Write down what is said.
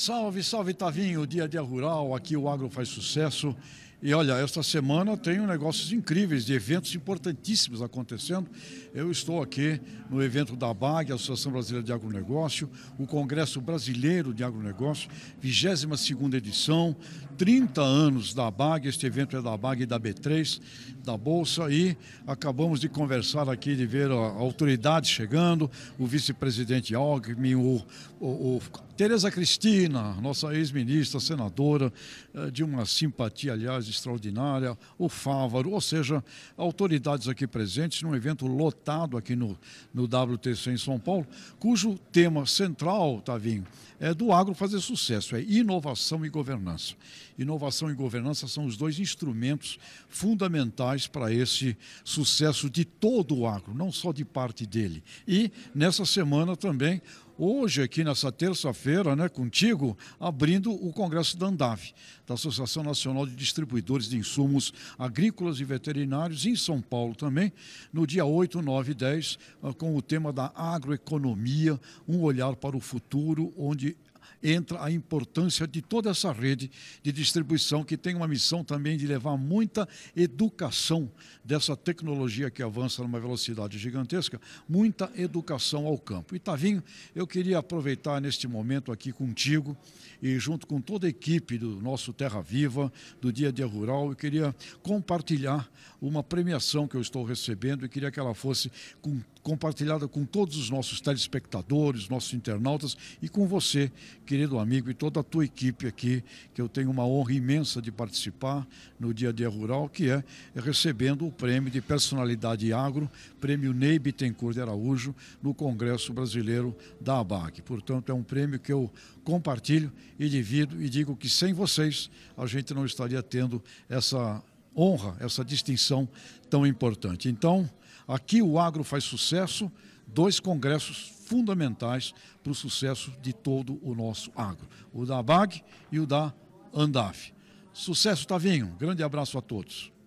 Salve, salve Tavinho, dia a dia rural, aqui o agro faz sucesso. E olha, esta semana tem negócios incríveis, de eventos importantíssimos acontecendo. Eu estou aqui no evento da BAG, Associação Brasileira de Agronegócio, o Congresso Brasileiro de Agronegócio, 22ª edição, 30 anos da BAG, este evento é da BAG e da B3, da Bolsa, e acabamos de conversar aqui, de ver a autoridade chegando, o vice-presidente Alckmin, o, o, o Tereza Cristina, nossa ex-ministra, senadora, eh, de uma simpatia, aliás, Extraordinária, o Fávaro, ou seja, autoridades aqui presentes num evento lotado aqui no, no WTC em São Paulo, cujo tema central, Tavinho, é do agro fazer sucesso, é inovação e governança. Inovação e governança são os dois instrumentos fundamentais para esse sucesso de todo o agro, não só de parte dele. E nessa semana também hoje aqui nessa terça-feira, né, contigo, abrindo o Congresso da Andave, da Associação Nacional de Distribuidores de Insumos Agrícolas e Veterinários, em São Paulo também, no dia 8, 9 e 10, com o tema da agroeconomia, um olhar para o futuro, onde entra a importância de toda essa rede de distribuição, que tem uma missão também de levar muita educação dessa tecnologia que avança numa velocidade gigantesca, muita educação ao campo. E, Tavinho, eu queria aproveitar neste momento aqui contigo e junto com toda a equipe do nosso Terra Viva, do Dia a Dia Rural, eu queria compartilhar uma premiação que eu estou recebendo e queria que ela fosse com compartilhada com todos os nossos telespectadores, nossos internautas e com você, querido amigo, e toda a tua equipe aqui, que eu tenho uma honra imensa de participar no Dia a Dia Rural, que é recebendo o prêmio de personalidade agro, prêmio Ney Bittencourt de Araújo, no Congresso Brasileiro da ABAC. Portanto, é um prêmio que eu compartilho e divido e digo que sem vocês a gente não estaria tendo essa honra essa distinção tão importante. Então, aqui o agro faz sucesso, dois congressos fundamentais para o sucesso de todo o nosso agro: o da ABAG e o da ANDAF. Sucesso, Tavinho. Grande abraço a todos.